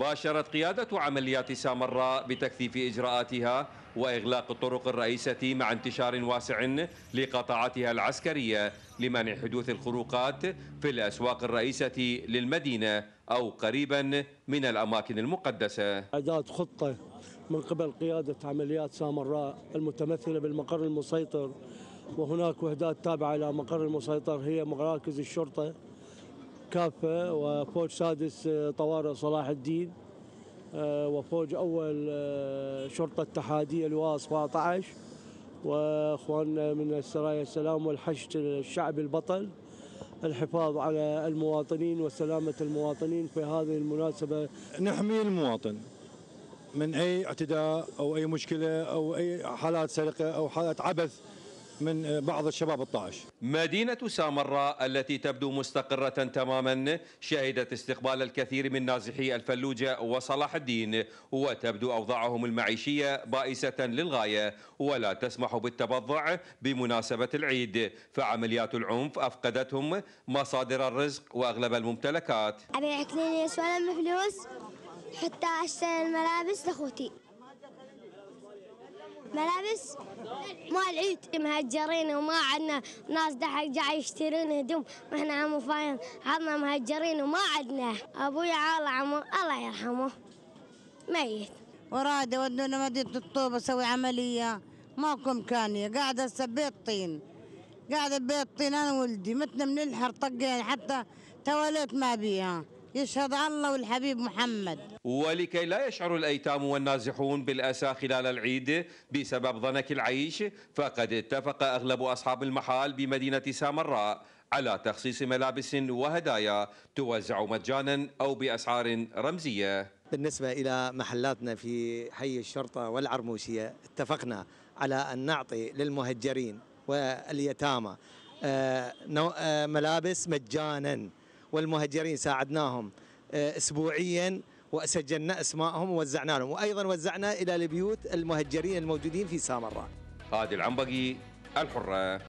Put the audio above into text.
باشرت قيادة عمليات سامراء بتكثيف إجراءاتها وإغلاق الطرق الرئيسة مع انتشار واسع لقطاعاتها العسكرية لمنع حدوث الخروقات في الأسواق الرئيسة للمدينة أو قريبا من الأماكن المقدسة إعداد خطة من قبل قيادة عمليات سامراء المتمثلة بالمقر المسيطر وهناك وحدات تابعة إلى مقر المسيطر هي مراكز الشرطة كافة وفوج سادس آه، طوارئ صلاح الدين آه، وفوج أول آه، شرطة اتحادية لواء 17 وأخواننا من السرايا السلام والحشد الشعبي البطل الحفاظ على المواطنين وسلامة المواطنين في هذه المناسبة نحمي المواطن من أي اعتداء أو أي مشكلة أو أي حالات سرقة أو حالات عبث من بعض الشباب الطائش مدينة سامراء التي تبدو مستقرة تماما شهدت استقبال الكثير من نازحي الفلوجة وصلاح الدين وتبدو أوضاعهم المعيشية بائسة للغاية ولا تسمح بالتبضع بمناسبة العيد فعمليات العنف أفقدتهم مصادر الرزق وأغلب الممتلكات أبيع كنيس ولا فلوس حتى أشتري الملابس لأخوتي ملابس مال العيد مهجرين وما عندنا ناس دحق جاي يشترون هدوم واحنا عم فاين عضنا مهجرين وما عندنا ابوي عال عمو الله يرحمه ميت وراد ودونا مدينة الطوبة اسوي عملية ماكو امكانية قاعدة هسه بيت طين قاعدة بيت طين انا ولدي متنا من الحر طقين حتى تواليت ما بيها يشهد الله والحبيب محمد ولكي لا يشعر الأيتام والنازحون بالأسى خلال العيد بسبب ضنك العيش فقد اتفق أغلب أصحاب المحال بمدينة سامراء على تخصيص ملابس وهدايا توزع مجانا أو بأسعار رمزية بالنسبة إلى محلاتنا في حي الشرطة والعرموشية اتفقنا على أن نعطي للمهجرين واليتامى آه، آه، ملابس مجانا والمهجرين ساعدناهم آه، اسبوعيا وسجلنا اسمائهم ووزعنا لهم وايضا وزعنا الى البيوت المهجرين الموجودين في سامراء هذه العنبقي الحره